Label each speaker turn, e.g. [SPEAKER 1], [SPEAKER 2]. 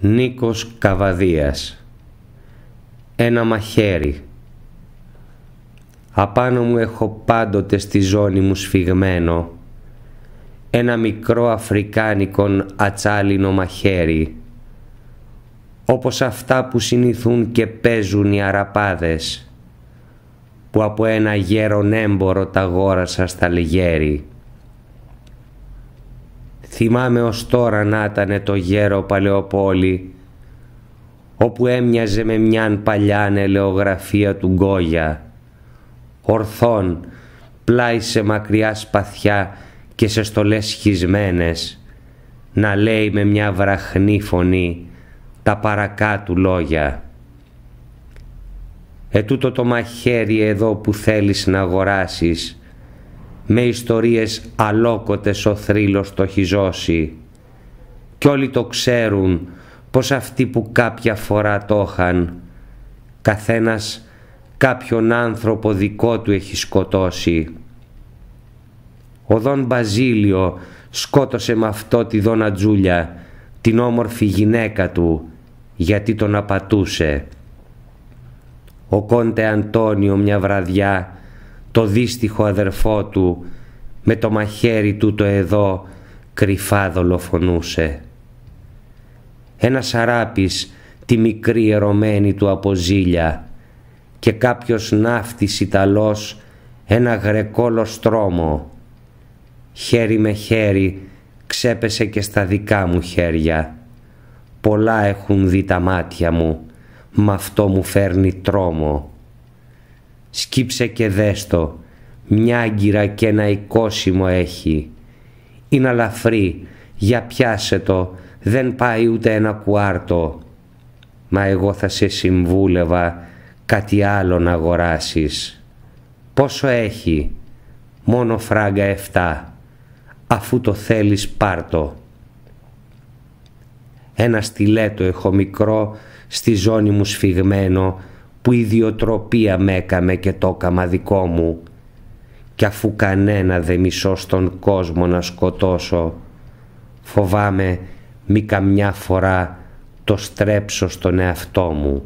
[SPEAKER 1] Νίκος Καβαδίας Ένα μαχαίρι Απάνω μου έχω πάντοτε στη ζώνη μου σφιγμένο Ένα μικρό αφρικάνικο ατσάλινο μαχαίρι Όπως αυτά που συνηθούν και παίζουν οι αραπάδες Που από ένα γέρον έμπορο τα γόρασα στα λιγέρι Θυμάμαι ως τώρα να ήταν το γέρο Παλαιοπόλη όπου έμοιαζε με μιαν παλιά ελαιογραφία του Γκόγια ορθών πλάι σε μακριά σπαθιά και σε στολές σχισμένες να λέει με μια βραχνή φωνή τα παρακάτου λόγια. Ετούτο το μαχαίρι εδώ που θέλεις να αγοράσεις με ιστορίες αλόκοτες ο θρύλος το έχει ζώσει. Κι όλοι το ξέρουν πως αυτοί που κάποια φορά το είχαν, καθένας κάποιον άνθρωπο δικό του έχει σκοτώσει. Ο Δον Μπαζίλιο σκότωσε με αυτό τη Δόνα Τζούλια, την όμορφη γυναίκα του, γιατί τον απατούσε. Ο Κόντε Αντώνιο μια βραδιά το δύστιχο αδερφό του με το μαχαίρι του το εδώ κρυφά δολοφονούσε. Ένας αράπης τη μικρή ερωμένη του ζήλια και κάποιος ναύτης Ιταλός ένα γρεκόλο στρώμο. Χέρι με χέρι ξέπεσε και στα δικά μου χέρια. Πολλά έχουν δει τα μάτια μου, μα αυτό μου φέρνει τρόμο σκύψε και δέστο, μια άγκυρα και ένα εικόσιμο έχει. Είναι αλαφρύ, για πιάσε το, δεν πάει ούτε ένα κουάρτο. Μα εγώ θα σε συμβούλευα κάτι άλλο να αγοράσεις. Πόσο έχει, μόνο φράγκα εφτά, αφού το θέλεις πάρτο. Ένα στιλέτο έχω μικρό, στη ζώνη μου σφιγμένο, που ιδιοτροπία με έκαμε και το έκαμα δικό μου κι αφού κανένα δε μισώ στον κόσμο να σκοτώσω φοβάμαι μη καμιά φορά το στρέψω στον εαυτό μου.